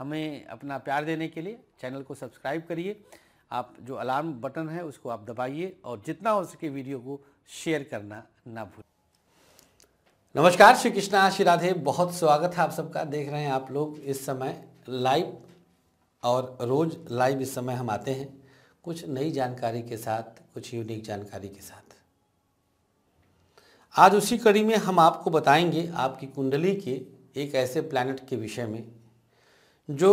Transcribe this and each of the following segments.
हमें अपना प्यार देने के लिए चैनल को सब्सक्राइब करिए आप जो अलार्म बटन है उसको आप दबाइए और जितना हो सके वीडियो को शेयर करना ना भूलें नमस्कार श्री कृष्णा श्री राधे बहुत स्वागत है आप सबका देख रहे हैं आप लोग इस समय लाइव और रोज़ लाइव इस समय हम आते हैं कुछ नई जानकारी के साथ कुछ यूनिक जानकारी के साथ आज उसी कड़ी में हम आपको बताएंगे आपकी कुंडली के एक ऐसे प्लानट के विषय में जो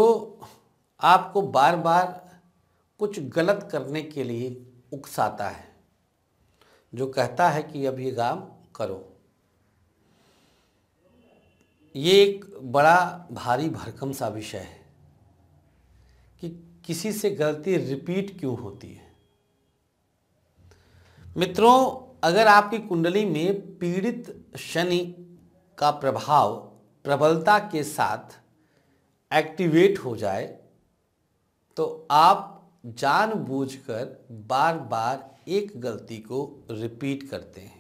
आपको बार बार कुछ गलत करने के लिए उकसाता है जो कहता है कि अब ये काम करो ये एक बड़ा भारी भरकम सा विषय है कि किसी से गलती रिपीट क्यों होती है मित्रों अगर आपकी कुंडली में पीड़ित शनि का प्रभाव प्रबलता के साथ एक्टिवेट हो जाए तो आप जानबूझकर बार बार एक गलती को रिपीट करते हैं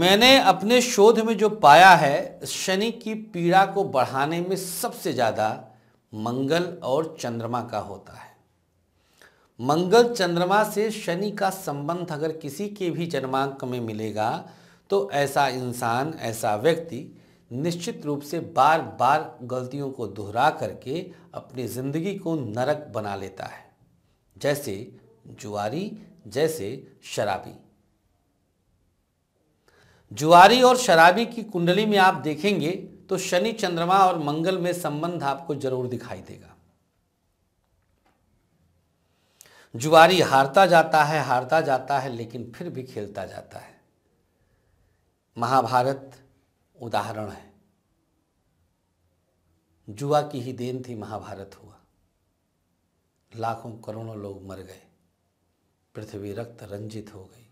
मैंने अपने शोध में जो पाया है शनि की पीड़ा को बढ़ाने में सबसे ज़्यादा मंगल और चंद्रमा का होता है मंगल चंद्रमा से शनि का संबंध अगर किसी के भी जन्मांक में मिलेगा तो ऐसा इंसान ऐसा व्यक्ति निश्चित रूप से बार बार गलतियों को दोहरा करके अपनी ज़िंदगी को नरक बना लेता है जैसे जुआरी जैसे शराबी जुआरी और शराबी की कुंडली में आप देखेंगे तो शनि चंद्रमा और मंगल में संबंध आपको जरूर दिखाई देगा जुआरी हारता जाता है हारता जाता है लेकिन फिर भी खेलता जाता है महाभारत उदाहरण है जुआ की ही देन थी महाभारत हुआ लाखों करोड़ों लोग मर गए पृथ्वी रक्त रंजित हो गई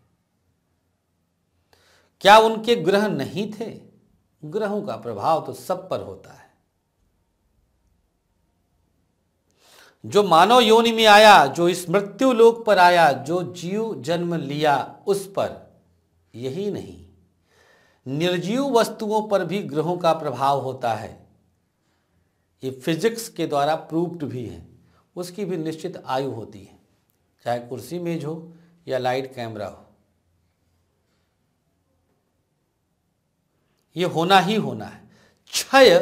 क्या उनके ग्रह नहीं थे ग्रहों का प्रभाव तो सब पर होता है जो मानव योनि में आया जो इस मृत्यु लोक पर आया जो जीव जन्म लिया उस पर यही नहीं निर्जीव वस्तुओं पर भी ग्रहों का प्रभाव होता है ये फिजिक्स के द्वारा प्रूव्ड भी है उसकी भी निश्चित आयु होती है चाहे कुर्सी मेज हो या लाइट कैमरा हो ये होना ही होना है क्षय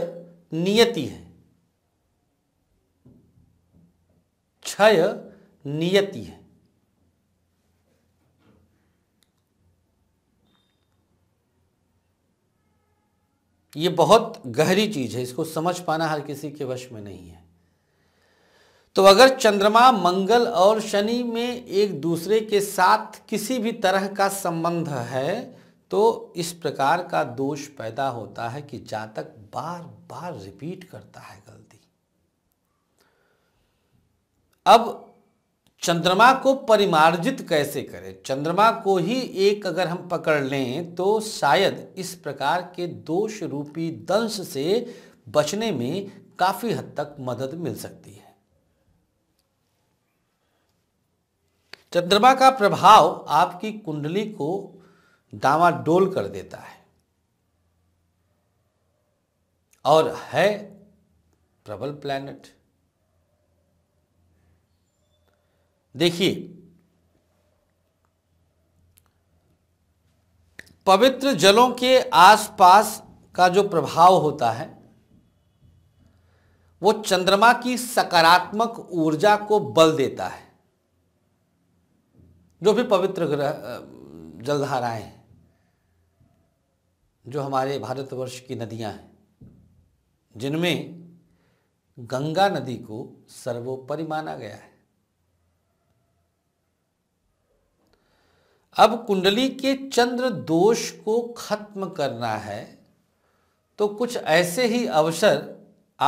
नियति है क्षय नियति है ये बहुत गहरी चीज़ है इसको समझ पाना हर किसी के वश में नहीं है तो अगर चंद्रमा मंगल और शनि में एक दूसरे के साथ किसी भी तरह का संबंध है तो इस प्रकार का दोष पैदा होता है कि जातक बार बार रिपीट करता है गलती अब चंद्रमा को परिमार्जित कैसे करें चंद्रमा को ही एक अगर हम पकड़ लें तो शायद इस प्रकार के दोष रूपी दंश से बचने में काफ़ी हद तक मदद मिल सकती है चंद्रमा का प्रभाव आपकी कुंडली को डोल कर देता है और है प्रबल प्लैनेट देखिए पवित्र जलों के आसपास का जो प्रभाव होता है वो चंद्रमा की सकारात्मक ऊर्जा को बल देता है जो भी पवित्र ग्रह जलधाराएं हैं जो हमारे भारतवर्ष की नदियां हैं जिनमें गंगा नदी को सर्वोपरि माना गया है अब कुंडली के चंद्र दोष को खत्म करना है तो कुछ ऐसे ही अवसर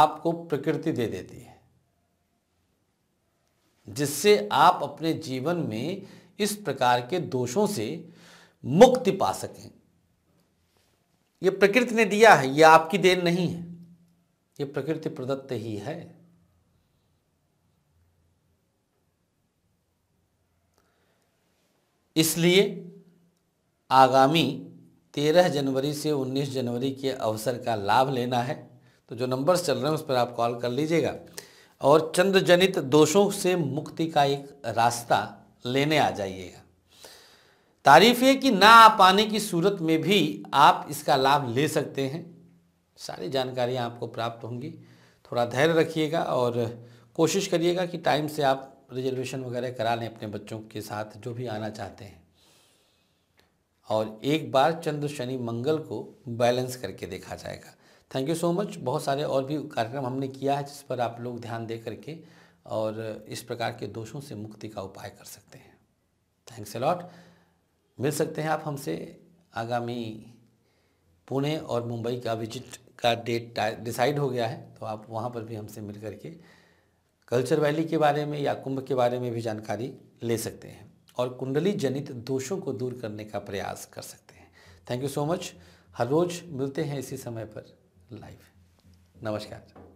आपको प्रकृति दे देती है जिससे आप अपने जीवन में इस प्रकार के दोषों से मुक्ति पा सकें यह प्रकृति ने दिया है यह आपकी देन नहीं है यह प्रकृति प्रदत्त ही है इसलिए आगामी 13 जनवरी से 19 जनवरी के अवसर का लाभ लेना है तो जो नंबर्स चल रहे हैं उस पर आप कॉल कर लीजिएगा और चंद्रजनित दोषों से मुक्ति का एक रास्ता लेने आ जाइएगा तारीफ ये कि ना आ पाने की सूरत में भी आप इसका लाभ ले सकते हैं सारी जानकारियाँ आपको प्राप्त होंगी थोड़ा धैर्य रखिएगा और कोशिश करिएगा कि टाइम से आप रिजर्वेशन वगैरह करा लें अपने बच्चों के साथ जो भी आना चाहते हैं और एक बार चंद्र शनि मंगल को बैलेंस करके देखा जाएगा थैंक यू सो मच बहुत सारे और भी कार्यक्रम हमने किया है जिस पर आप लोग ध्यान दे करके और इस प्रकार के दोषों से मुक्ति का उपाय कर सकते हैं थैंक्स अलॉट मिल सकते हैं आप हमसे आगामी पुणे और मुंबई का विजिट का डेट डिसाइड हो गया है तो आप वहाँ पर भी हमसे मिल करके कल्चर वैली के बारे में या कुंभ के बारे में भी जानकारी ले सकते हैं और कुंडली जनित दोषों को दूर करने का प्रयास कर सकते हैं थैंक यू सो मच हर रोज मिलते हैं इसी समय पर लाइव नमस्कार